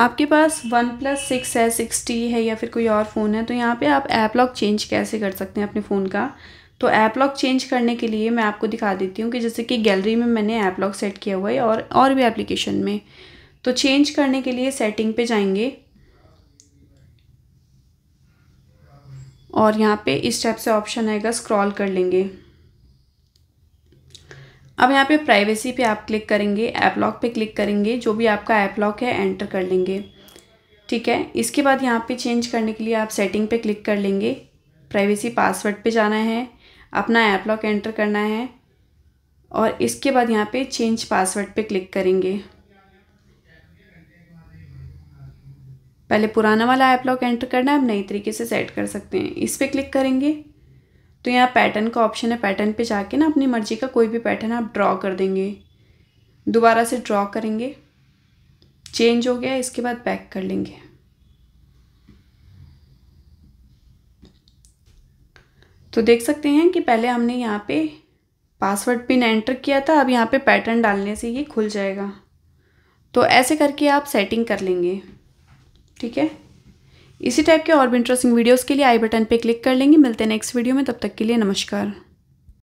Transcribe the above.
आपके पास one plus six है सिक्सटी है या फिर कोई और फ़ोन है तो यहाँ पे आप ऐप लॉक चेंज कैसे कर सकते हैं अपने फ़ोन का तो ऐप लॉक चेंज करने के लिए मैं आपको दिखा देती हूँ कि जैसे कि गैलरी में मैंने ऐप लॉक सेट किया हुआ है और और भी एप्लीकेशन में तो चेंज करने के लिए सेटिंग पे जाएंगे और यहाँ पे इस टाइप से ऑप्शन आएगा स्क्रॉल कर लेंगे अब यहाँ पे प्राइवेसी पे आप क्लिक करेंगे ऐप लॉक पे क्लिक करेंगे जो भी आपका ऐप लॉक है एंटर कर लेंगे ठीक है इसके बाद यहाँ पे चेंज करने के लिए आप सेटिंग पे क्लिक कर लेंगे प्राइवेसी पासवर्ड पे जाना है अपना ऐप लॉक एंटर करना है और इसके बाद यहाँ पे चेंज पासवर्ड पे क्लिक करेंगे पहले पुराना वाला ऐप लॉक एंटर करना है आप नई तरीके से सेट कर सकते हैं इस पर क्लिक करेंगे तो यहाँ पैटर्न का ऑप्शन है पैटर्न पे जाके ना अपनी मर्जी का कोई भी पैटर्न आप ड्रॉ कर देंगे दोबारा से ड्रॉ करेंगे चेंज हो गया इसके बाद पैक कर लेंगे तो देख सकते हैं कि पहले हमने यहाँ पे पासवर्ड पिन एंटर किया था अब यहाँ पे पैटर्न डालने से ये खुल जाएगा तो ऐसे करके आप सेटिंग कर लेंगे ठीक है इसी टाइप के और भी इंटरेस्टिंग वीडियोज़ के लिए आई बटन पर क्लिक कर लेंगे मिलते हैं नेक्स्ट वीडियो में तब तक के लिए नमस्कार